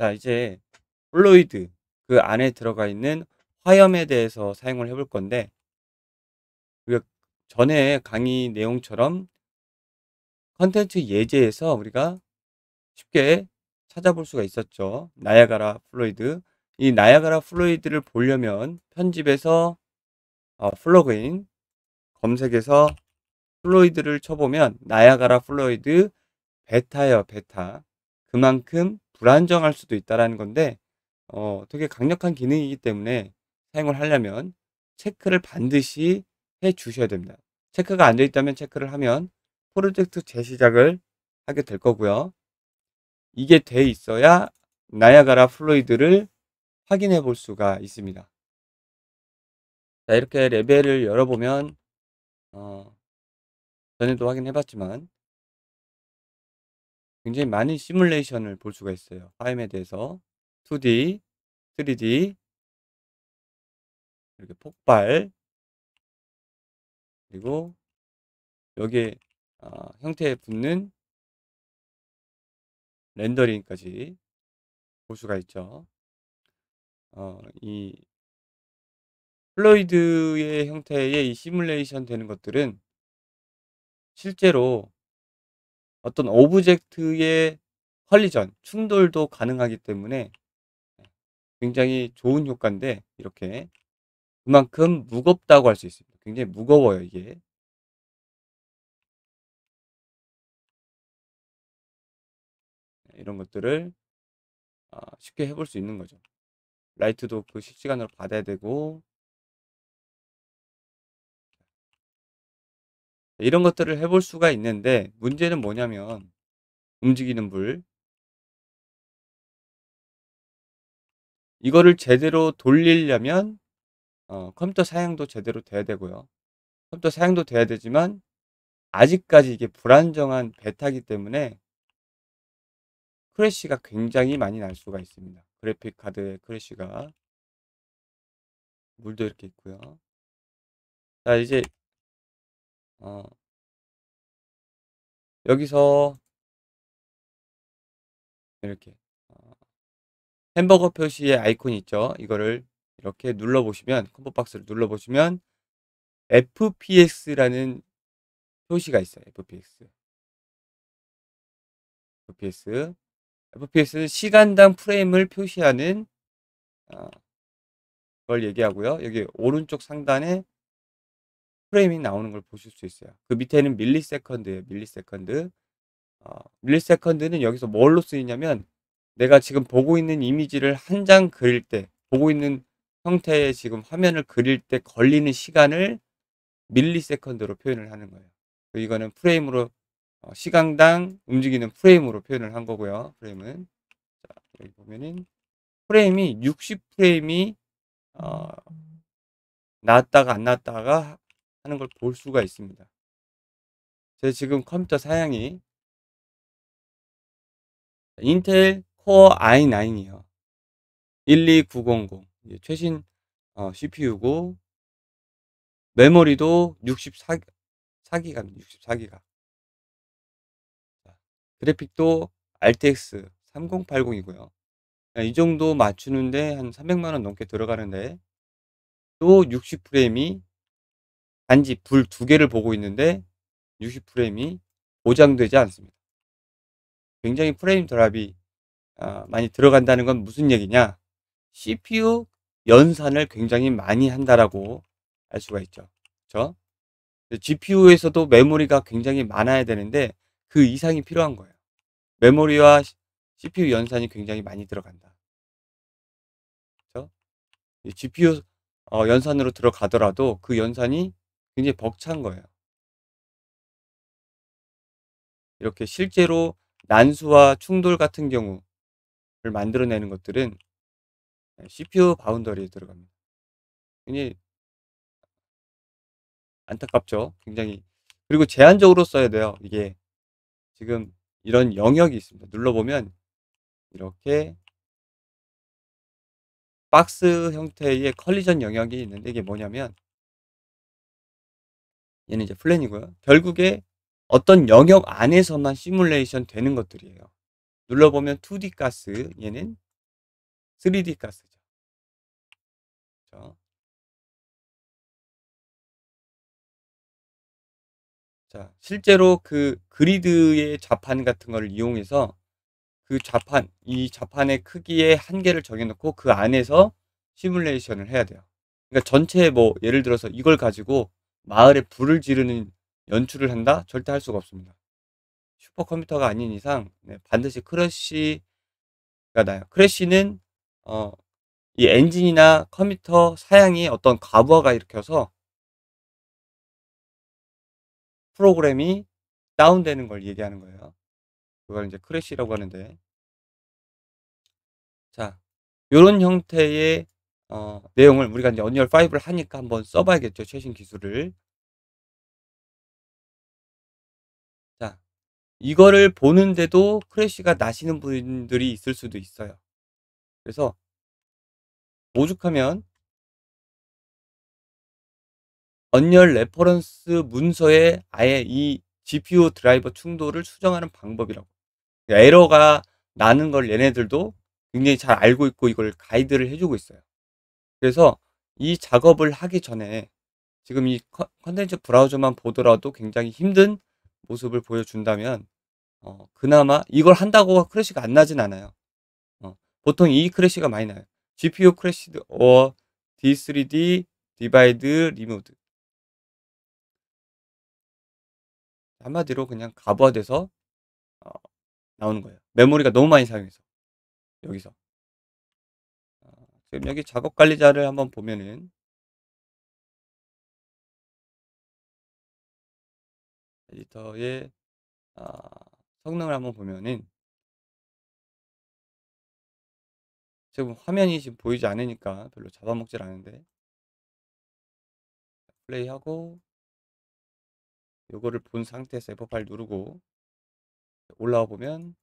자, 이제 플로이드 그 안에 들어가 있는 화염에 대해서 사용을 해볼 건데 전에 강의 내용처럼 컨텐츠 예제에서 우리가 쉽게 찾아볼 수가 있었죠. 나야가라 플로이드. 이 나야가라 플로이드를 보려면 편집에서 어, 플러그인 검색에서 플로이드를 쳐보면 나야가라 플로이드 베타예요 베타 그만큼 불안정할 수도 있다라는 건데 어, 되게 강력한 기능이기 때문에 사용을 하려면 체크를 반드시 해 주셔야 됩니다. 체크가 안 되어 있다면 체크를 하면 프로젝트 재시작을 하게 될 거고요. 이게 돼 있어야 나야가라 플로이드를 확인해 볼 수가 있습니다. 자, 이렇게 레벨을 열어보면 어, 전에도 확인해 봤지만 굉장히 많은 시뮬레이션을 볼 수가 있어요. 파임에 대해서 2D, 3D, 이렇게 폭발, 그리고 여기에 어, 형태에 붙는 렌더링까지 볼 수가 있죠. 어, 이 플로이드의 형태의 이 시뮬레이션 되는 것들은 실제로 어떤 오브젝트의 컬리전, 충돌도 가능하기 때문에 굉장히 좋은 효과인데 이렇게 그만큼 무겁다고 할 수 있습니다. 굉장히 무거워요, 이게. 이런 것들을 어, 쉽게 해볼 수 있는 거죠. 라이트도 그 실시간으로 받아야 되고 이런 것들을 해볼 수가 있는데 문제는 뭐냐면 움직이는 불 이거를 제대로 돌리려면 어, 컴퓨터 사양도 제대로 돼야 되고요. 컴퓨터 사양도 돼야 되지만 아직까지 이게 불안정한 베타기 때문에 크래쉬가 굉장히 많이 날 수가 있습니다. 그래픽 카드의 크래쉬가 물도 이렇게 있고요. 자 이제 어, 여기서 이렇게 어. 햄버거 표시의 아이콘 있죠. 이거를 이렇게 눌러보시면 컴보 박스를 눌러보시면 FPS라는 표시가 있어요. FPS. FPS. FPS는 시간당 프레임을 표시하는 어, 걸 얘기하고요. 여기 오른쪽 상단에 프레임이 나오는 걸 보실 수 있어요. 그 밑에는 밀리세컨드예요. 밀리세컨드. 어, 밀리세컨드는 여기서 뭘로 쓰이냐면 내가 지금 보고 있는 이미지를 한 장 그릴 때 보고 있는 형태의 지금 화면을 그릴 때 걸리는 시간을 밀리세컨드로 표현을 하는 거예요. 이거는 프레임으로 어, 시간당 움직이는 프레임으로 표현을 한 거고요. 프레임은 자, 여기 보면은 프레임이 60프레임이 어, 나왔다가 안 나왔다가 하는 걸 볼 수가 있습니다. 제 지금 컴퓨터 사양이 인텔 코어 i9이요. 12900 최신 어, CPU고 메모리도 64 4기가입니다. 64기가. 그래픽도 RTX 3080이고요. 이 정도 맞추는데 한 300만원 넘게 들어가는데 또 60프레임이 단지 불 두 개를 보고 있는데 60프레임이 보장되지 않습니다. 굉장히 프레임 드랍이 아, 많이 들어간다는 건 무슨 얘기냐? CPU 연산을 굉장히 많이 한다라고 알 수가 있죠. 그렇죠? GPU에서도 메모리가 굉장히 많아야 되는데 그 이상이 필요한 거예요. 메모리와 CPU 연산이 굉장히 많이 들어간다. 그렇죠? GPU 어, 연산으로 들어가더라도 그 연산이 굉장히 벅찬 거예요. 이렇게 실제로 난수와 충돌 같은 경우를 만들어내는 것들은 CPU 네, 바운더리에 들어갑니다. 굉장히 안타깝죠. 굉장히. 그리고 제한적으로 써야 돼요. 이게 지금 이런 영역이 있습니다. 눌러보면 이렇게 박스 형태의 컬리전 영역이 있는데 이게 뭐냐면 얘는 이제 플랜이고요. 결국에 어떤 영역 안에서만 시뮬레이션 되는 것들이에요. 눌러보면 2D 가스, 얘는 3D 가스죠. 그렇죠? 자, 실제로 그 그리드의 좌판 같은 걸 이용해서 그 좌판, 이 좌판의 크기의 한계를 정해놓고 그 안에서 시뮬레이션을 해야 돼요. 그러니까 전체 뭐 예를 들어서 이걸 가지고 마을에 불을 지르는 연출을 한다? 절대 할 수가 없습니다. 슈퍼컴퓨터가 아닌 이상 네, 반드시 크래쉬가 나요. 크래쉬는 어, 이 엔진이나 컴퓨터 사양이 어떤 과부하가 일으켜서 프로그램이 다운되는 걸 얘기하는 거예요. 그걸 이제 크래쉬라고 하는데 자, 이런 형태의 어, 내용을 우리가 이제 언리얼 5를 하니까 한번 써봐야겠죠. 최신 기술을. 자, 이거를 보는데도 크래쉬가 나시는 분들이 있을 수도 있어요. 그래서 오죽하면 언리얼 레퍼런스 문서에 아예 이 GPU 드라이버 충돌을 수정하는 방법이라고. 그러니까 에러가 나는 걸 얘네들도 굉장히 잘 알고 있고 이걸 가이드를 해주고 있어요. 그래서 이 작업을 하기 전에 지금 이 컨텐츠 브라우저만 보더라도 굉장히 힘든 모습을 보여준다면 어, 그나마 이걸 한다고 크래시가 안 나진 않아요. 어, 보통 이 크래시가 많이 나요. GPU 크래시 or D3D divide r e m o v e 한마디로 그냥 가부화돼서 어, 나오는 거예요. 메모리가 너무 많이 사용해서 여기서 지금 여기 작업 관리자를 한번 보면은 에디터의 아, 성능을 한번 보면은 지금 화면이 지금 보이지 않으니까 별로 잡아먹질 않은데 플레이하고 요거를 본 상태에서 F8 누르고 올라와 보면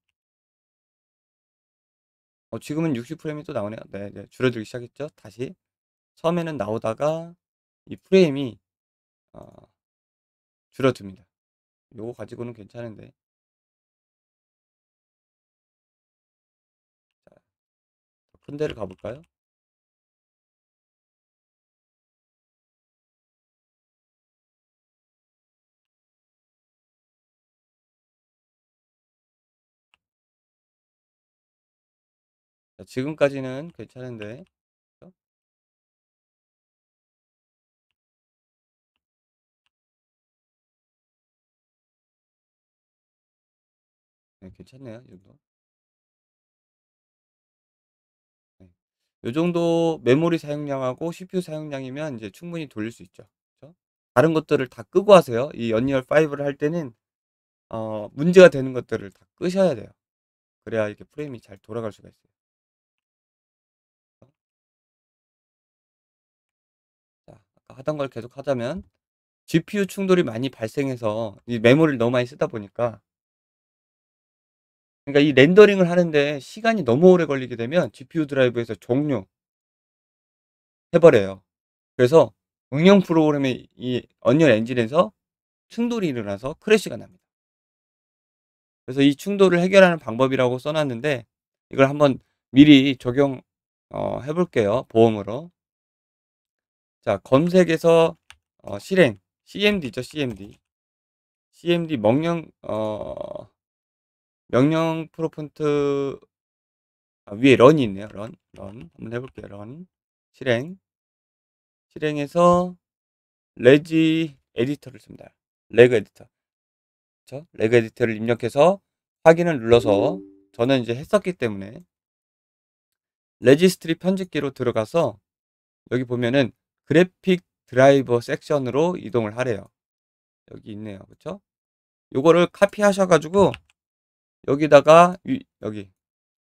어, 지금은 60프레임이 또 나오네요. 네, 네. 줄어들기 시작했죠. 다시. 처음에는 나오다가 이 프레임이 어, 줄어듭니다. 요거 가지고는 괜찮은데. 자, 큰 데를 가볼까요? 지금까지는 괜찮은데 어? 네, 괜찮네요 이 정도 네. 이 정도 메모리 사용량하고 CPU 사용량이면 이제 충분히 돌릴 수 있죠 그렇죠? 다른 것들을 다 끄고 하세요 이 연이열 5를 할 때는 어, 문제가 되는 것들을 다 끄셔야 돼요 그래야 이렇게 프레임이 잘 돌아갈 수가 있어요 하던 걸 계속 하자면 GPU 충돌이 많이 발생해서 이 메모리를 너무 많이 쓰다 보니까 그러니까 이 렌더링을 하는데 시간이 너무 오래 걸리게 되면 GPU 드라이브에서 종료 해버려요. 그래서 응용 프로그램의 이 언리얼 엔진에서 충돌이 일어나서 크래시가 납니다. 그래서 이 충돌을 해결하는 방법이라고 써놨는데 이걸 한번 미리 적용 어, 해볼게요. 보험으로. 자, 검색에서 어, 실행 CMD죠, CMD. CMD 명령 어 명령 프로폰트 아, 위에 런이 있네요. 런, 런 한번 해볼게요. 런 실행 실행에서 레지 에디터를 씁니다. 레그 에디터. 그렇죠? 레그 에디터를 입력해서 확인을 눌러서 저는 이제 했었기 때문에 레지스트리 편집기로 들어가서 여기 보면은 그래픽 드라이버 섹션으로 이동을 하래요. 여기 있네요. 그쵸죠 요거를 카피하셔 가지고 여기다가 위, 여기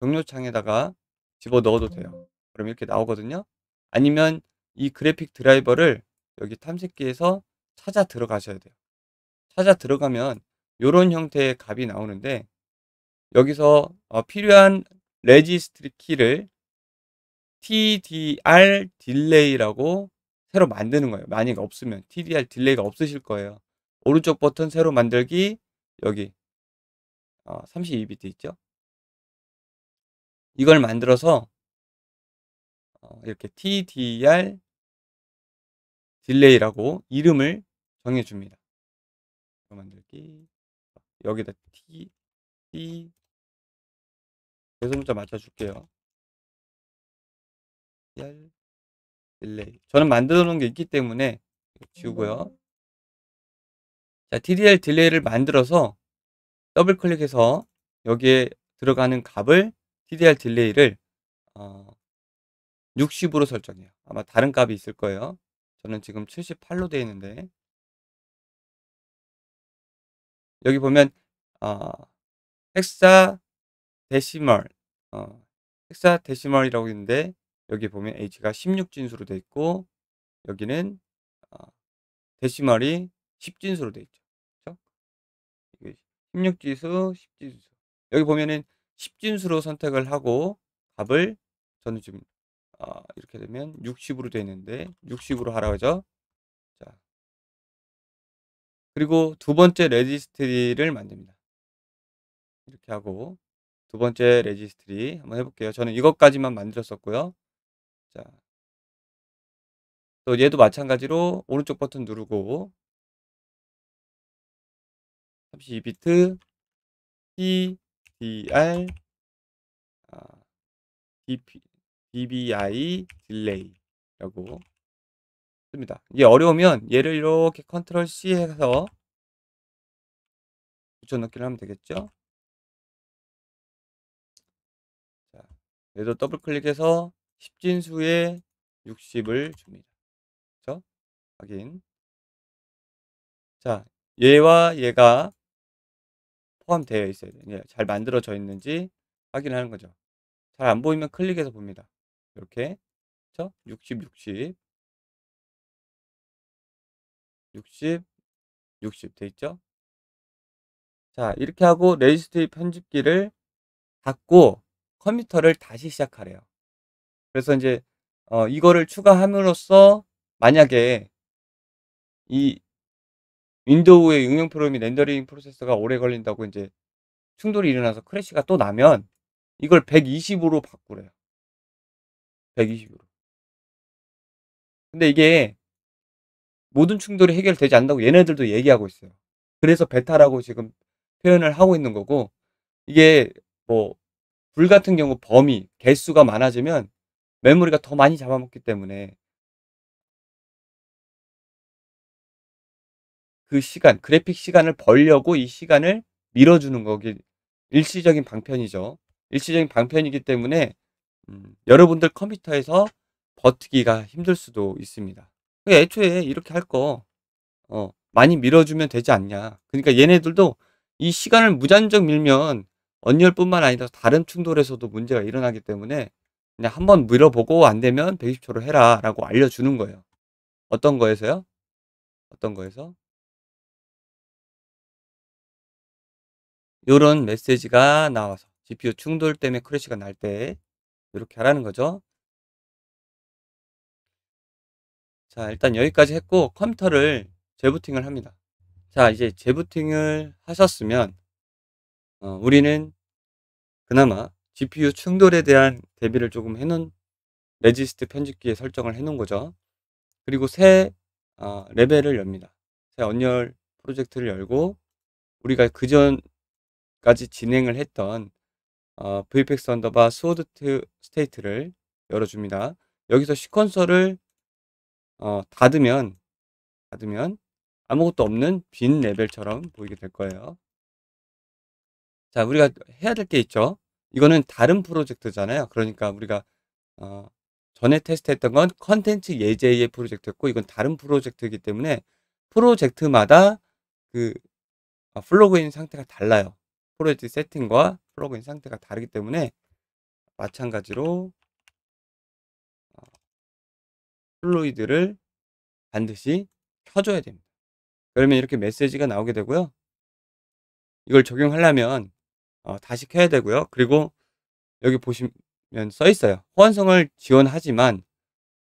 경로창에다가 집어 넣어도 돼요. 그럼 이렇게 나오거든요. 아니면 이 그래픽 드라이버를 여기 탐색기에서 찾아 들어가셔야 돼요. 찾아 들어가면 이런 형태의 값이 나오는데 여기서 어, 필요한 레지스트리 키를 TDR 딜레이라고 새로 만드는 거예요. 만약 에 없으면 TDR 딜레이가 없으실 거예요. 오른쪽 버튼 새로 만들기 여기 어, 32비트 있죠? 이걸 만들어서 어, 이렇게 TDR 딜레이라고 이름을 정해줍니다. 만들기 여기다 T D 배수문자 맞춰줄게요. 딜레이. 저는 만들어 놓은 게 있기 때문에 지우고요. 음. 자, TDL 딜레이를 만들어서 더블 클릭해서 여기에 들어가는 값을 TDL 딜레이를 어, 60으로 설정해요. 아마 다른 값이 있을 거예요. 저는 지금 78로 되어 있는데 여기 보면 어, 헥사 데시멀 어, 헥사 데시멀이라고 있는데 여기 보면 h가 16진수로 되어 있고 여기는 어, 데시멀이 10진수로 되어 있죠. 그렇죠? 1 6진수 10진수. 여기 보면은 10진수로 선택을 하고 값을 저는 지금 어, 이렇게 되면 60으로 되어 있는데 60으로 하라고 하죠. 자. 그리고 두 번째 레지스트리를 만듭니다. 이렇게 하고 두 번째 레지스트리 한번 해볼게요. 저는 이것까지만 만들었었고요. 자. 또 얘도 마찬가지로 오른쪽 버튼 누르고 32비트 T D R 아, DP, DBI 딜레이라고 씁니다. 이게 어려우면 얘를 이렇게 컨트롤 C 해서 붙여넣기를 하면 되겠죠. 자, 얘도 더블 클릭해서 1 0진수에 60을 줍니다. 그렇 확인. 자, 얘와 얘가 포함되어 있어야 돼잘 예, 만들어져 있는지 확인하는 거죠. 잘 안 보이면 클릭해서 봅니다. 이렇게. 그렇 60, 60. 60, 60돼 있죠? 자, 이렇게 하고 레지스트의 편집기를 닫고 컴퓨터를 다시 시작하래요. 그래서 이제 어, 이거를 추가함으로써 만약에 이 윈도우의 응용 프로그램이 렌더링 프로세서가 오래 걸린다고 이제 충돌이 일어나서 크래시가 또 나면 이걸 120으로 바꾸래요. 120으로. 근데 이게 모든 충돌이 해결되지 않는다고 얘네들도 얘기하고 있어요. 그래서 베타라고 지금 표현을 하고 있는 거고 이게 뭐 불 같은 경우 범위, 개수가 많아지면 메모리가 더 많이 잡아먹기 때문에 그 시간, 그래픽 시간을 벌려고 이 시간을 밀어주는 거기 일시적인 방편이죠. 일시적인 방편이기 때문에 음, 여러분들 컴퓨터에서 버티기가 힘들 수도 있습니다. 애초에 이렇게 할 거, 어, 많이 밀어주면 되지 않냐. 그러니까 얘네들도 이 시간을 무단적 밀면 언열뿐만 아니라 다른 충돌에서도 문제가 일어나기 때문에 그냥 한번 물어보고 안 되면 120초로 해라 라고 알려주는 거예요. 어떤 거에서요? 어떤 거에서? 이런 메시지가 나와서 GPU 충돌 때문에 크래시가 날 때 이렇게 하라는 거죠. 자 일단 여기까지 했고 컴퓨터를 재부팅을 합니다. 자 이제 재부팅을 하셨으면 어, 우리는 그나마 GPU 충돌에 대한 대비를 조금 해놓은 레지스트 편집기에 설정을 해놓은 거죠. 그리고 새 어, 레벨을 엽니다. 새 언열 프로젝트를 열고 우리가 그전까지 진행을 했던 어, VFX 언더바 스워드 스테이트를 열어줍니다. 여기서 시퀀서를 어, 닫으면 닫으면 아무것도 없는 빈 레벨처럼 보이게 될 거예요. 자, 우리가 해야 될 게 있죠. 이거는 다른 프로젝트잖아요. 그러니까 우리가 어, 전에 테스트했던 건 컨텐츠 예제의 프로젝트였고 이건 다른 프로젝트이기 때문에 프로젝트마다 그 어, 플러그인 상태가 달라요. 프로젝트 세팅과 플로그인 상태가 다르기 때문에 마찬가지로 어, 플로이드를 반드시 켜줘야 됩니다. 그러면 이렇게 메시지가 나오게 되고요. 이걸 적용하려면 어, 다시 켜야 되고요. 그리고 여기 보시면 써 있어요. 호환성을 지원하지만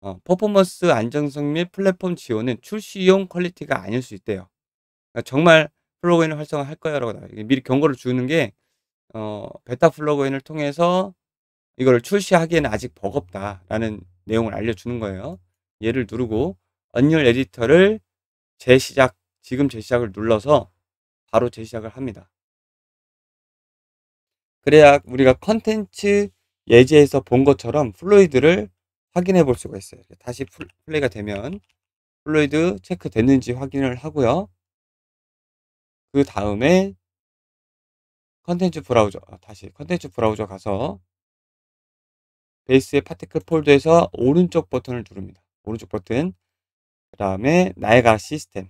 어, 퍼포먼스 안정성 및 플랫폼 지원은 출시용 퀄리티가 아닐 수 있대요. 그러니까 정말 플러그인을 활성화할 거야라고 나와요. 미리 경고를 주는 게 어, 베타 플러그인을 통해서 이걸 출시하기에는 아직 버겁다라는 내용을 알려주는 거예요. 얘를 누르고 언율 에디터를 재시작, 지금 재시작을 눌러서 바로 재시작을 합니다. 그래야 우리가 컨텐츠 예제에서 본 것처럼 플로이드를 확인해 볼 수가 있어요. 다시 플레이가 되면 플로이드 체크 됐는지 확인을 하고요. 그 다음에 컨텐츠 브라우저 아, 다시 컨텐츠 브라우저 가서 베이스의 파티클 폴더에서 오른쪽 버튼을 누릅니다. 오른쪽 버튼 그 다음에 나이가라 시스템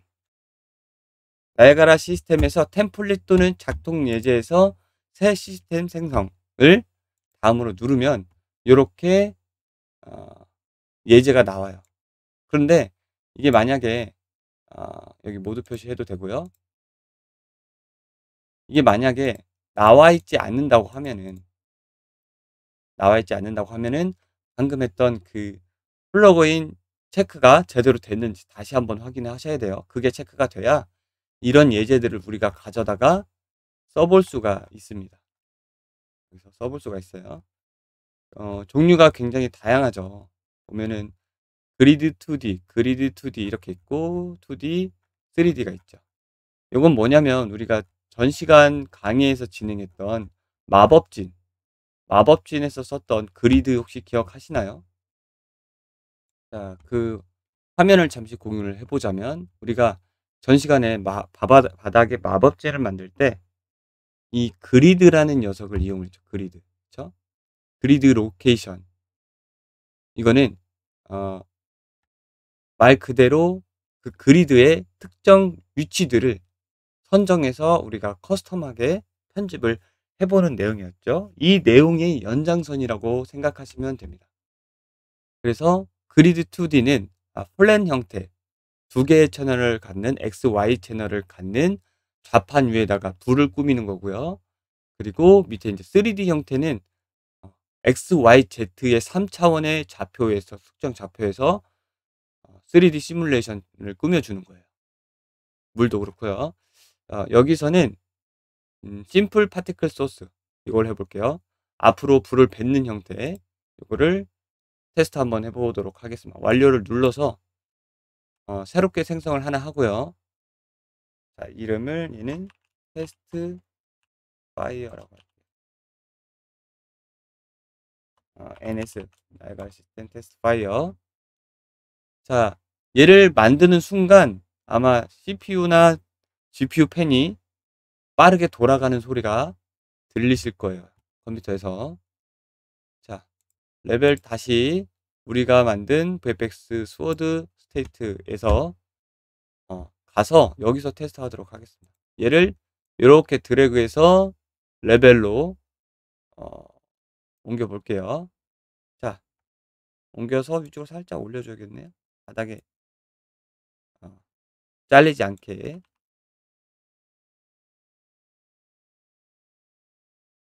나이가라 시스템에서 템플릿 또는 작동 예제에서 새 시스템 생성을 다음으로 누르면 이렇게 어, 예제가 나와요. 그런데 이게 만약에 어, 여기 모두 표시해도 되고요. 이게 만약에 나와 있지 않는다고 하면은 나와 있지 않는다고 하면은 방금 했던 그 플러그인 체크가 제대로 됐는지 다시 한번 확인을 하셔야 돼요. 그게 체크가 돼야 이런 예제들을 우리가 가져다가 써볼 수가 있습니다. 여기서 써볼 수가 있어요. 어, 종류가 굉장히 다양하죠. 보면은 그리드 2D, 그리드 2D 이렇게 있고 2D, 3D가 있죠. 이건 뭐냐면 우리가 전 시간 강의에서 진행했던 마법진, 마법진에서 썼던 그리드 혹시 기억하시나요? 자, 그 화면을 잠시 공유를 해보자면 우리가 전 시간에 바 바닥에 마법진을 만들 때이 그리드라는 녀석을 이용을 했죠. 그리드. 그쵸? 그리드 로케이션. 이거는, 어, 말 그대로 그 그리드의 특정 위치들을 선정해서 우리가 커스텀하게 편집을 해보는 내용이었죠. 이 내용의 연장선이라고 생각하시면 됩니다. 그래서 그리드 2D는 아, 플랜 형태, 두 개의 채널을 갖는 XY 채널을 갖는 좌판 위에다가 불을 꾸미는 거고요. 그리고 밑에 이제 3D 형태는 어, XYZ의 3차원의 좌표에서 숙정 좌표에서 3D 어, 시뮬레이션을 꾸며주는 거예요. 물도 그렇고요. 어, 여기서는 음, 심플 파티클 소스 이걸 해볼게요. 앞으로 불을 뱉는 형태 이거를 테스트 한번 해보도록 하겠습니다. 완료를 눌러서 어, 새롭게 생성을 하나 하고요. 자, 아, 이름을 얘는 테스트 파이어라고 할게요. 어, NS 알바 시스템 테스트 파이어. 자, 얘를 만드는 순간 아마 CPU나 GPU 팬이 빠르게 돌아가는 소리가 들리실 거예요. 컴퓨터에서. 자, 레벨 다시 우리가 만든 베펙스 스워드 스테이트에서 가서 여기서 테스트하도록 하겠습니다. 얘를 이렇게 드래그해서 레벨로 어, 옮겨 볼게요. 자, 옮겨서 위쪽으로 살짝 올려줘야겠네요. 바닥에 어, 잘리지 않게.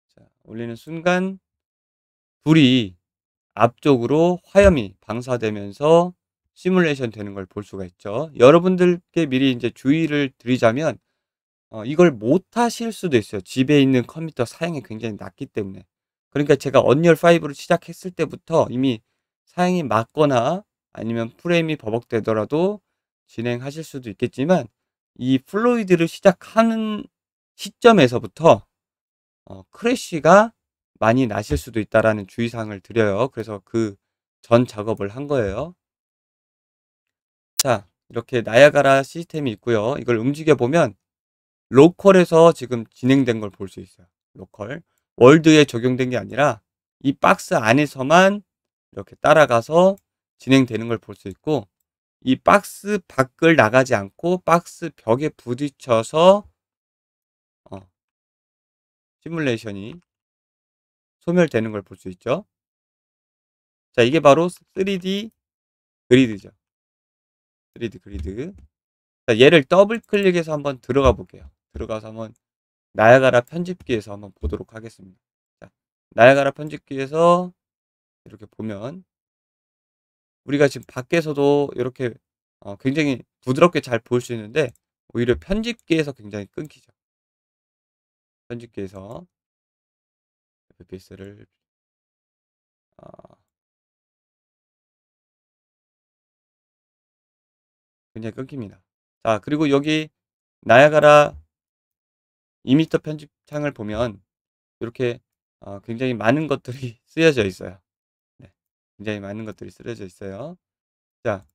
자, 올리는 순간 불이 앞쪽으로 화염이 방사되면서 시뮬레이션 되는 걸 볼 수가 있죠. 여러분들께 미리 이제 주의를 드리자면 어, 이걸 못 하실 수도 있어요. 집에 있는 컴퓨터 사양이 굉장히 낮기 때문에. 그러니까 제가 언리얼 5를 시작했을 때부터 이미 사양이 맞거나 아니면 프레임이 버벅대더라도 진행하실 수도 있겠지만 이 플로이드를 시작하는 시점에서부터 어, 크래쉬가 많이 나실 수도 있다라는 주의사항을 드려요. 그래서 그 전 작업을 한 거예요. 자, 이렇게 나야가라 시스템이 있고요. 이걸 움직여 보면 로컬에서 지금 진행된 걸 볼 수 있어요. 로컬. 월드에 적용된 게 아니라 이 박스 안에서만 이렇게 따라가서 진행되는 걸 볼 수 있고 이 박스 밖을 나가지 않고 박스 벽에 부딪혀서 어, 시뮬레이션이 소멸되는 걸 볼 수 있죠. 자, 이게 바로 3D 그리드죠. 그리드 그리드 자, 얘를 더블 클릭해서 한번 들어가 볼게요 들어가서 한번 나야가라 편집기에서 한번 보도록 하겠습니다 자, 나야가라 편집기에서 이렇게 보면 우리가 지금 밖에서도 이렇게 어, 굉장히 부드럽게 잘 볼 수 있는데 오히려 편집기에서 굉장히 끊기죠 편집기에서 FPS를 어, 그냥 끊깁니다. 자 그리고 여기 나야가라 2m 편집창을 보면 이렇게 어, 굉장히 많은 것들이 쓰여져 있어요. 네, 굉장히 많은 것들이 쓰여져 있어요. 자,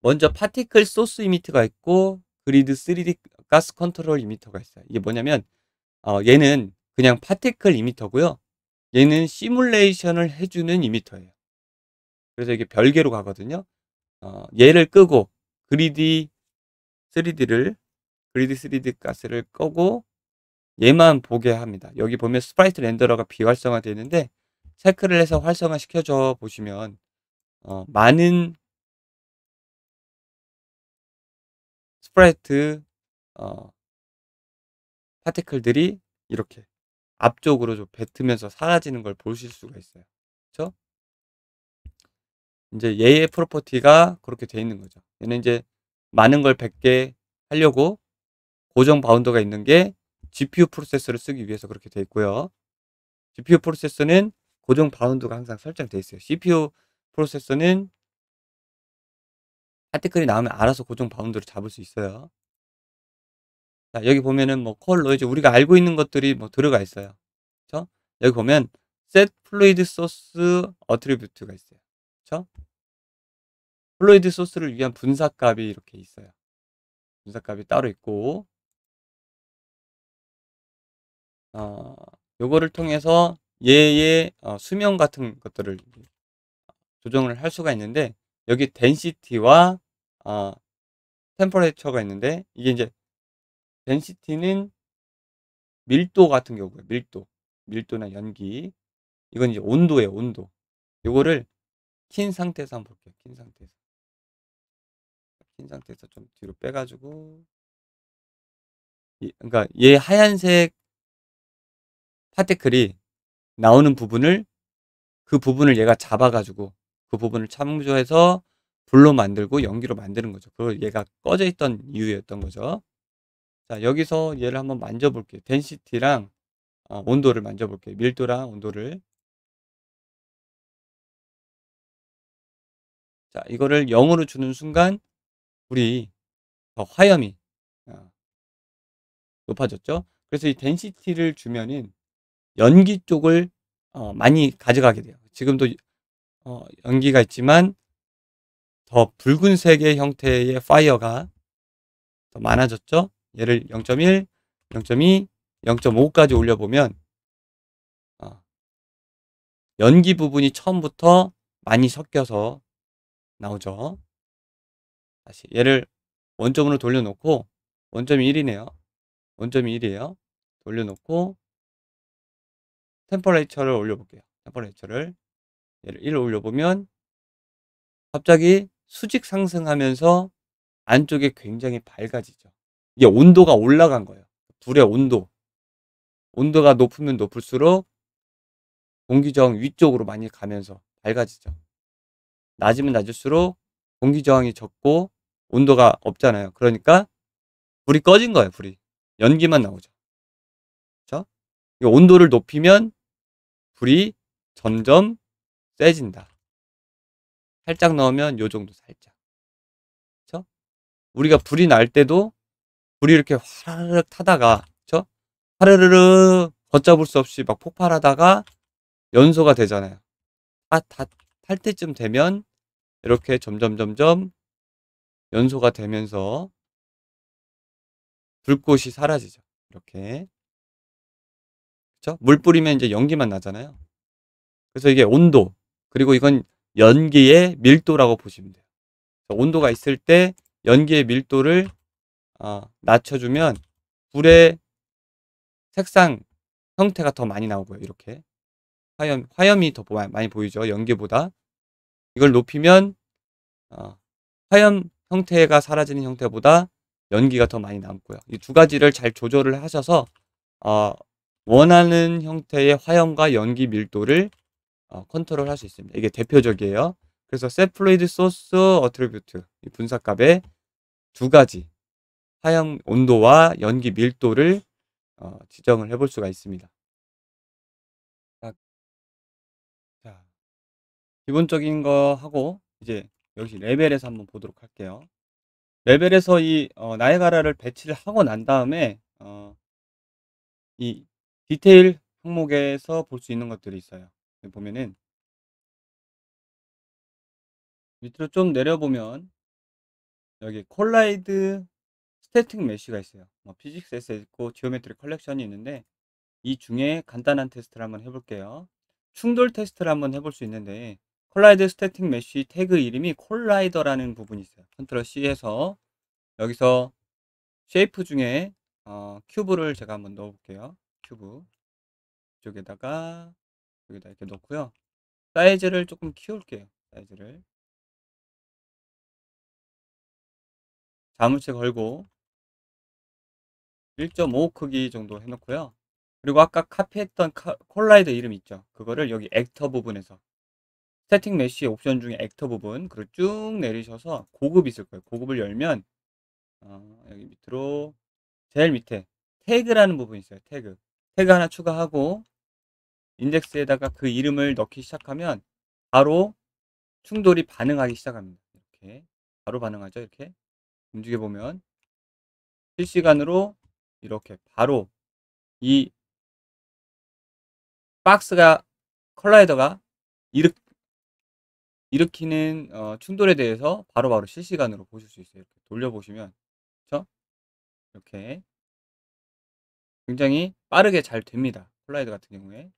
먼저 파티클 소스 이미터가 있고 그리드 3D 가스 컨트롤 이미터가 있어요. 이게 뭐냐면 어, 얘는 그냥 파티클 이미터고요. 얘는 시뮬레이션을 해주는 이미터예요. 그래서 이게 별개로 가거든요. 어, 얘를 끄고 그리디 3D를 그리디 3D 가스를 끄고 얘만 보게 합니다. 여기 보면 스프라이트 렌더러가 비활성화 되는데 체크를 해서 활성화 시켜줘 보시면 어, 많은 스프라이트 어, 파티클들이 이렇게 앞쪽으로 좀 뱉으면서 사라지는 걸 보실 수가 있어요. 그렇죠? 이제 얘의 프로퍼티가 그렇게 돼 있는 거죠. 얘는 이제 많은 걸 100개 하려고 고정 바운더가 있는 게 GPU 프로세서를 쓰기 위해서 그렇게 돼 있고요. GPU 프로세서는 고정 바운더가 항상 설정돼 있어요. CPU 프로세서는 파티클이 나오면 알아서 고정 바운더를 잡을 수 있어요. 자, 여기 보면은 뭐 컬러 이제 우리가 알고 있는 것들이 뭐 들어가 있어요. 그렇죠? 여기 보면 set fluid source attribute가 있어요. 그렇죠? 플로이드 소스를 위한 분사값이 이렇게 있어요. 분사값이 따로 있고 어, 요거를 통해서 얘의 어, 수명 같은 것들을 조정을 할 수가 있는데 여기 덴시티와 어, 템퍼레처가 있는데 이게 이제 덴시티는 밀도 같은 경우에 밀도 밀도나 연기 이건 이제 온도예요 온도 요거를 킨 상태에서 한번 볼게요 킨 상태에서 긴 상태에서 좀 뒤로 빼가지고 그러니까 얘 하얀색 파테클이 나오는 부분을 그 부분을 얘가 잡아가지고 그 부분을 참조해서 불로 만들고 연기로 만드는 거죠. 그걸 얘가 꺼져 있던 이유였던 거죠. 자 여기서 얘를 한번 만져볼게요. 덴시티랑 어, 온도를 만져볼게요. 밀도랑 온도를 자 이거를 0으로 주는 순간 불이 더 화염이 어, 높아졌죠. 그래서 이 덴시티를 주면은 연기 쪽을 어, 많이 가져가게 돼요. 지금도 어, 연기가 있지만 더 붉은색의 형태의 파이어가 더 많아졌죠. 얘를 0.1, 0.2, 0.5까지 올려보면 어, 연기 부분이 처음부터 많이 섞여서 나오죠. 다시 얘를 원점으로 돌려놓고 원점이 1이네요. 원점이 1이에요. 돌려놓고 템퍼레이처를 올려볼게요. 템퍼레이처를 얘를 1 올려보면 갑자기 수직 상승하면서 안쪽에 굉장히 밝아지죠. 이게 온도가 올라간 거예요. 불의 온도. 온도가 높으면 높을수록 공기저항 위쪽으로 많이 가면서 밝아지죠. 낮으면 낮을수록 공기저항이 적고 온도가 없잖아요. 그러니까 불이 꺼진 거예요. 불이. 연기만 나오죠. 그렇죠? 온도를 높이면 불이 점점 세진다. 살짝 넣으면 요 정도 살짝. 그렇죠? 우리가 불이 날 때도 불이 이렇게 화르륵 타다가 그렇죠? 화르르르 걷잡을 수 없이 막 폭발하다가 연소가 되잖아요. 아, 다, 탈 때쯤 되면 이렇게 점점 점점 연소가 되면서 불꽃이 사라지죠. 이렇게. 그쵸? 물 뿌리면 이제 연기만 나잖아요. 그래서 이게 온도, 그리고 이건 연기의 밀도라고 보시면 돼요. 온도가 있을 때 연기의 밀도를 어, 낮춰주면 불의 색상 형태가 더 많이 나오고요. 이렇게 화염 화염이 더 많이 보이죠. 연기보다 이걸 높이면 어, 화염 형태가 사라지는 형태보다 연기가 더 많이 남고요. 이 두 가지를 잘 조절을 하셔서 어, 원하는 형태의 화염과 연기 밀도를 어, 컨트롤 할 수 있습니다. 이게 대표적이에요. 그래서 세플레이드 소스 어트리뷰트 이 분사값의 두 가지 화염 온도와 연기 밀도를 어, 지정을 해볼 수가 있습니다. 자, 기본적인 거 하고 이제 역시 레벨에서 한번 보도록 할게요. 레벨에서 이 어, 나의가라를 배치를 하고 난 다음에 어, 이 디테일 항목에서 볼 수 있는 것들이 있어요. 보면은 밑으로 좀 내려보면 여기 콜라이드 스태틱 메쉬가 있어요. 뭐 피직스에서 있고 지오메트리 컬렉션이 있는데 이 중에 간단한 테스트를 한번 해볼게요. 충돌 테스트를 한번 해볼 수 있는데 콜라이드 스태틱 메쉬 태그 이름이 콜라이더라는 부분이 있어요. 컨트롤 C에서 여기서 쉐이프 중에 어, 큐브를 제가 한번 넣어볼게요. 큐브 이쪽에다가 여기다 이렇게 넣고요. 사이즈를 조금 키울게요. 사이즈를 자물쇠 걸고 1.5 크기 정도 해놓고요. 그리고 아까 카피했던 콜라이더 이름 있죠. 그거를 여기 액터 부분에서 세팅 메쉬 옵션 중에 액터 부분 그리고 쭉 내리셔서 고급 있을 거예요. 고급을 열면 어, 여기 밑으로 제일 밑에 태그라는 부분이 있어요. 태그. 태그 하나 추가하고 인덱스에다가 그 이름을 넣기 시작하면 바로 충돌이 반응하기 시작합니다. 이렇게 바로 반응하죠. 이렇게 움직여 보면 실시간으로 이렇게 바로 이 박스가 컬라이더가 이렇게 일으키는 어, 충돌에 대해서 바로바로 바로 실시간으로 보실 수 있어요. 이렇게 돌려보시면 그렇죠? 이렇게 굉장히 빠르게 잘 됩니다. 콜라이드 같은 경우에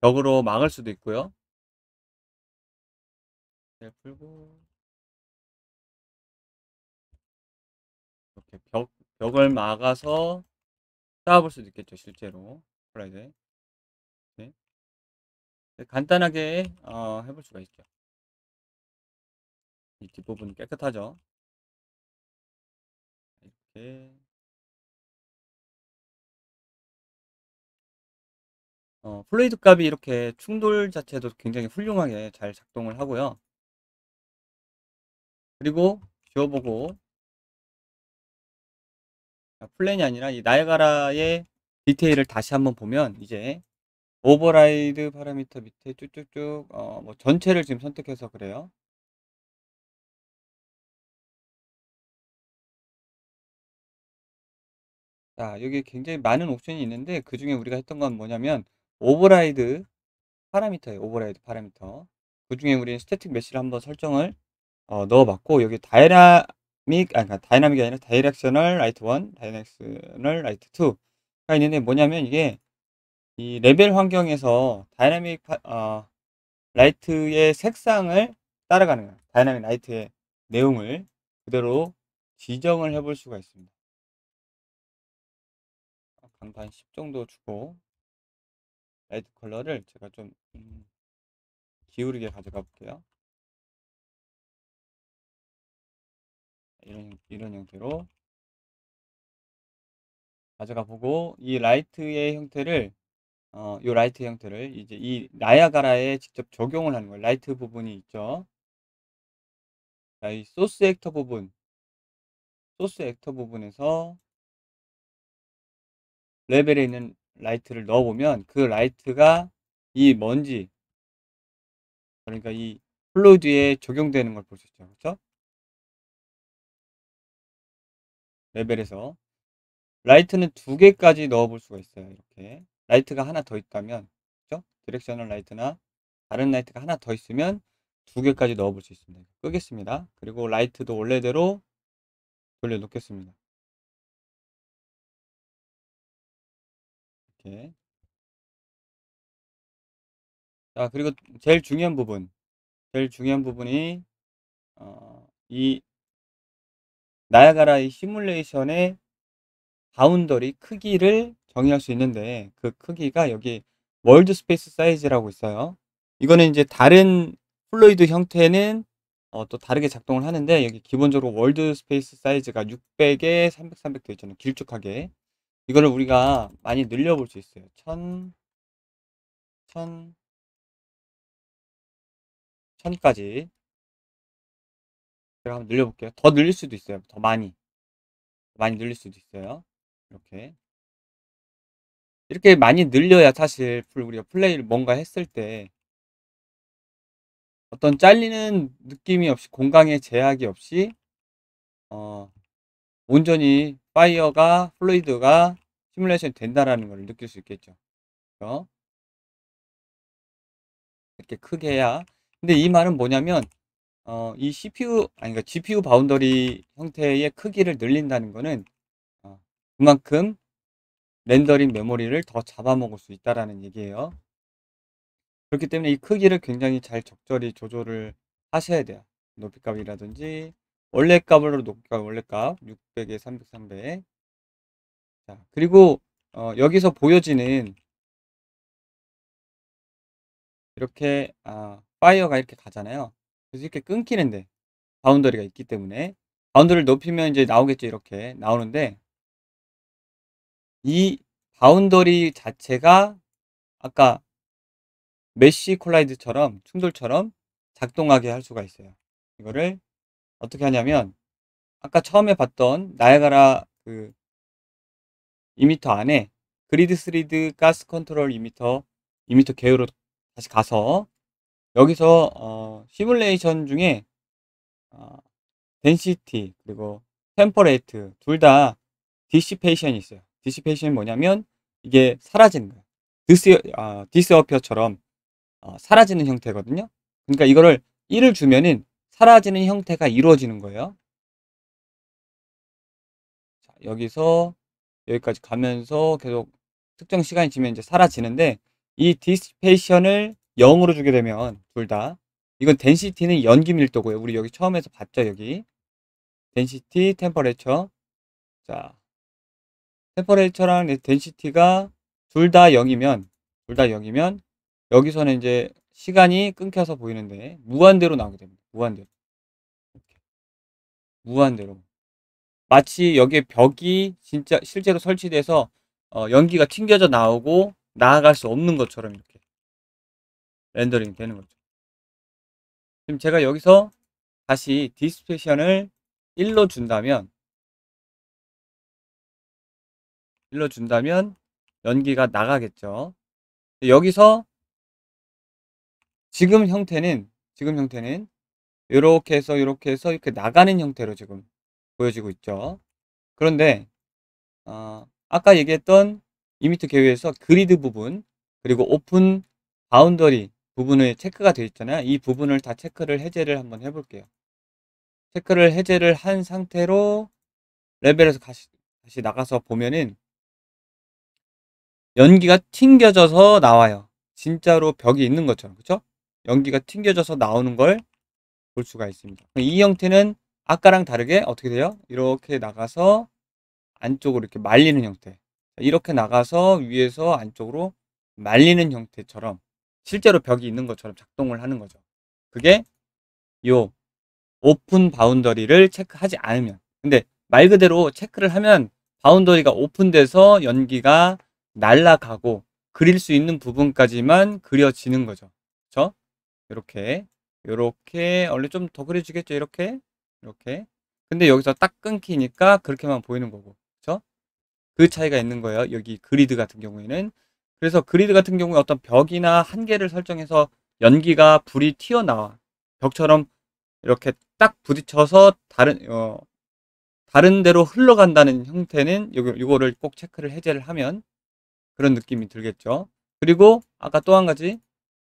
벽으로 막을 수도 있고요. 네, 풀고 이렇게 벽, 벽을 막아서 쌓아볼 수도 있겠죠. 실제로 콜라이드 네. 네. 간단하게 어, 해볼 수가 있죠. 이 뒷부분 깨끗하죠 이렇게 어, 플레이드 값이 이렇게 충돌 자체도 굉장히 훌륭하게 잘 작동을 하고요 그리고 지워보고 아, 플랜이 아니라 이 나이가라의 디테일을 다시 한번 보면 이제 오버라이드 파라미터 밑에 쭉쭉쭉 어, 뭐 전체를 지금 선택해서 그래요 자, 여기 굉장히 많은 옵션이 있는데 그중에 우리가 했던 건 뭐냐면 오버라이드 파라미터에요 오버라이드 파라미터. 그중에 우리는 스태틱 메시를 한번 설정을 어, 넣어봤고 여기 다이나믹 아니 그러니까 다이나믹이 아니라 다이렉셔널 라이트 1, 다이렉셔널 라이트 2가 있는데 뭐냐면 이게 이 레벨 환경에서 다이나믹 어, 라이트의 색상을 따라가는 거예요. 다이나믹 라이트의 내용을 그대로 지정을 해 볼 수가 있습니다. 강판 10 정도 주고 레드 컬러를 제가 좀 음, 기울이게 가져가 볼게요 이런, 이런 형태로 가져가 보고 이 라이트의 형태를 어, 이 라이트 형태를 이제 이 나야가라에 직접 적용을 하는 거예요 라이트 부분이 있죠 자, 이 소스 액터 부분 소스 액터 부분에서 레벨에 있는 라이트를 넣어보면 그 라이트가 이 먼지 그러니까 이플로드에 적용되는 걸 볼 수 있죠. 그렇죠? 레벨에서 라이트는 두 개까지 넣어볼 수가 있어요. 이렇게 라이트가 하나 더 있다면 그렇죠? 디렉셔널 라이트나 다른 라이트가 하나 더 있으면 두 개까지 넣어볼 수 있습니다. 끄겠습니다. 그리고 라이트도 원래대로 돌려 놓겠습니다. 이렇게. 자, 그리고 제일 중요한 부분. 제일 중요한 부분이, 어, 이 나야가라의 시뮬레이션의 바운더리 크기를 정의할 수 있는데 그 크기가 여기 월드 스페이스 사이즈라고 있어요. 이거는 이제 다른 플로이드 형태는 어, 또 다르게 작동을 하는데 여기 기본적으로 월드 스페이스 사이즈가 600에 300, 300 되어 있잖아요. 길쭉하게. 이거를 우리가 많이 늘려볼 수 있어요. 천, 천, 천까지. 제가 한번 늘려볼게요. 더 늘릴 수도 있어요. 더 많이. 많이 늘릴 수도 있어요. 이렇게. 이렇게 많이 늘려야 사실 우리가 플레이를 뭔가 했을 때 어떤 잘리는 느낌이 없이 공강의 제약이 없이 어, 온전히 파이어가 플로이드가 시뮬레이션 된다라는 걸 느낄 수 있겠죠. 그렇죠? 이렇게 크게 해야. 근데 이 말은 뭐냐면 어, 이 CPU 아니 그 그러니까 GPU 바운더리 형태의 크기를 늘린다는 거는 어, 그만큼 렌더링 메모리를 더 잡아먹을 수 있다라는 얘기예요. 그렇기 때문에 이 크기를 굉장히 잘 적절히 조절을 하셔야 돼요. 높이값이라든지 원래 값으로 높게 아, 원래 값 600에 300, 300. 자, 그리고 어, 여기서 보여지는 이렇게 아, 파이어가 이렇게 가잖아요. 그래서 이렇게 끊기는데 바운더리가 있기 때문에 바운더리를 높이면 이제 나오겠죠. 이렇게 나오는데 이 바운더리 자체가 아까 메쉬 콜라이드처럼 충돌처럼 작동하게 할 수가 있어요. 이거를 어떻게 하냐면 아까 처음에 봤던 나야가라 그2터 안에 그리드 스리드 가스 컨트롤 2m 2터 개요로 다시 가서 여기서 어, 시뮬레이션 중에 어, 덴시티 그리고 템퍼레이트 둘 다 디시페이션이 있어요. 디시페이션이 뭐냐면 이게 사라지는 거예요. 디스, 어, 디스어피어처럼 어, 사라지는 형태거든요. 그러니까 이거를 1을 주면은 사라지는 형태가 이루어지는 거예요. 자, 여기서 여기까지 가면서 계속 특정 시간이 지면 이제 사라지는데 이 디스페이션을 0으로 주게 되면 둘 다 이건 덴시티는 연기 밀도고요. 우리 여기 처음에서 봤죠, 여기. 덴시티, 템퍼레처. 자. 템퍼레처랑 덴시티가 둘 다 0이면 둘 다 0이면 여기서는 이제 시간이 끊겨서 보이는데 무한대로 나오게 됩니다. 무한대로. 이렇게. 무한대로. 마치 여기에 벽이 진짜 실제로 설치돼서 어, 연기가 튕겨져 나오고 나아갈 수 없는 것처럼 이렇게 렌더링 되는 거죠. 지금 제가 여기서 다시 디스패션을 1로 준다면 1로 준다면 연기가 나가겠죠. 여기서 지금 형태는 지금 형태는 이렇게 해서 이렇게 해서 이렇게 나가는 형태로 지금 보여지고 있죠. 그런데 어, 아까 얘기했던 이미트 계요에서 그리드 부분 그리고 오픈 바운더리 부분을 체크가 되어 있잖아요. 이 부분을 다 체크를 해제를 한번 해볼게요. 체크를 해제를 한 상태로 레벨에서 다시, 다시 나가서 보면은 연기가 튕겨져서 나와요. 진짜로 벽이 있는 것처럼 그렇죠? 연기가 튕겨져서 나오는 걸볼 수가 있습니다. 이 형태는 아까랑 다르게 어떻게 돼요? 이렇게 나가서 안쪽으로 이렇게 말리는 형태. 이렇게 나가서 위에서 안쪽으로 말리는 형태처럼 실제로 벽이 있는 것처럼 작동을 하는 거죠. 그게 요 오픈 바운더리를 체크하지 않으면 근데 말 그대로 체크를 하면 바운더리가 오픈돼서 연기가 날라가고 그릴 수 있는 부분까지만 그려지는 거죠. 그렇죠? 이렇게 이렇게 원래 좀 더 그려지겠죠 이렇게 이렇게 근데 여기서 딱 끊기니까 그렇게만 보이는 거고 그쵸? 그 차이가 있는 거예요 여기 그리드 같은 경우에는 그래서 그리드 같은 경우에 어떤 벽이나 한계를 설정해서 연기가 불이 튀어나와 벽처럼 이렇게 딱 부딪혀서 다른 어 다른 데로 흘러간다는 형태는 이거를꼭 체크를 해제를 하면 그런 느낌이 들겠죠 그리고 아까 또 한 가지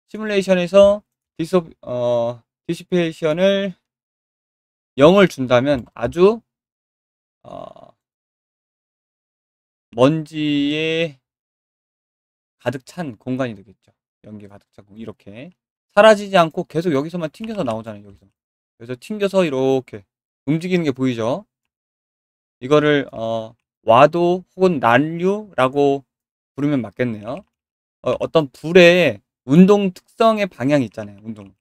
시뮬레이션에서 디소, 어, 디시페이션을 0을 준다면 아주 어, 먼지에 가득 찬 공간이 되겠죠. 연기 가득 차고 이렇게 사라지지 않고 계속 여기서만 튕겨서 나오잖아요. 여기서 그래서 튕겨서 이렇게 움직이는 게 보이죠. 이거를 어, 와도 혹은 난류라고 부르면 맞겠네요. 어, 떤 불에 운동 특성의 방향이 있잖아요. 운동.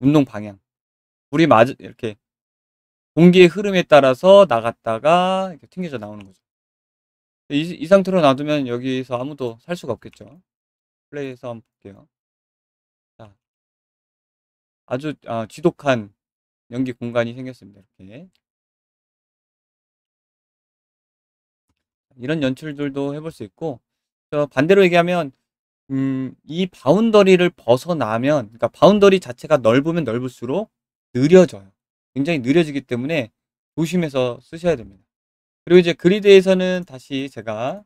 운동 방향. 우리 맞 이렇게 공기의 흐름에 따라서 나갔다가 이렇게 튕겨져 나오는 거죠. 이, 이 상태로 놔두면 여기서 아무도 살 수가 없겠죠. 플레이에서 한번 볼게요. 자, 아주 아, 지독한 연기 공간이 생겼습니다. 이렇게. 이런 연출들도 해볼 수 있고 반대로 얘기하면 음, 이 바운더리를 벗어나면, 그러니까 바운더리 자체가 넓으면 넓을수록 느려져요. 굉장히 느려지기 때문에 조심해서 쓰셔야 됩니다. 그리고 이제 그리드에서는 다시 제가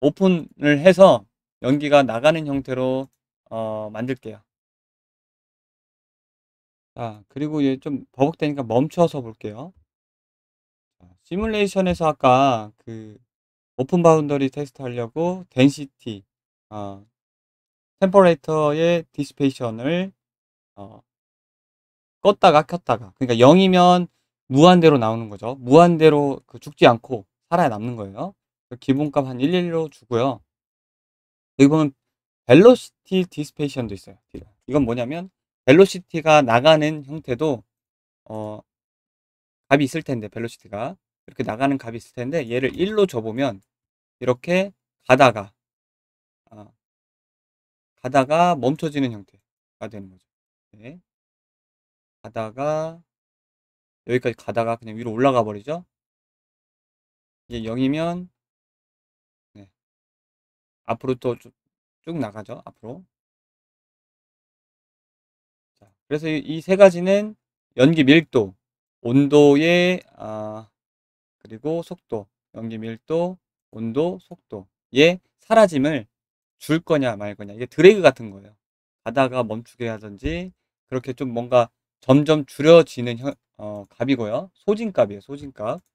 오픈을 해서 연기가 나가는 형태로 어, 만들게요. 자, 그리고 이제 좀 버벅대니까 멈춰서 볼게요. 시뮬레이션에서 아까 그 오픈 바운더리 테스트 하려고 덴시티, 어, 템퍼레이터의 디스페이션을 어, 껐다가 켰다가 그러니까 0이면 무한대로 나오는 거죠. 무한대로 그 죽지 않고 살아 남는 거예요. 기본값 한 11로 주고요. 여기 보면 벨로시티 디스페이션도 있어요. 이건 뭐냐면 벨로시티가 나가는 형태도 어, 값이 있을 텐데 벨로시티가 이렇게 나가는 값이 있을 텐데 얘를 1로 줘보면 이렇게 가다가 가다가 멈춰지는 형태가 되는 거죠. 네. 가다가 여기까지 가다가 그냥 위로 올라가 버리죠. 이게 0이면 네. 앞으로 또쭉 쭉 나가죠. 앞으로. 자, 그래서 이 세 가지는 연기 밀도, 온도의 아, 그리고 속도, 연기 밀도, 온도, 속도의 사라짐을 줄 거냐 말 거냐 이게 드래그 같은 거예요. 가다가 멈추게 하든지 그렇게 좀 뭔가 점점 줄여지는 현, 어, 값이고요. 소진값이에요. 소진값.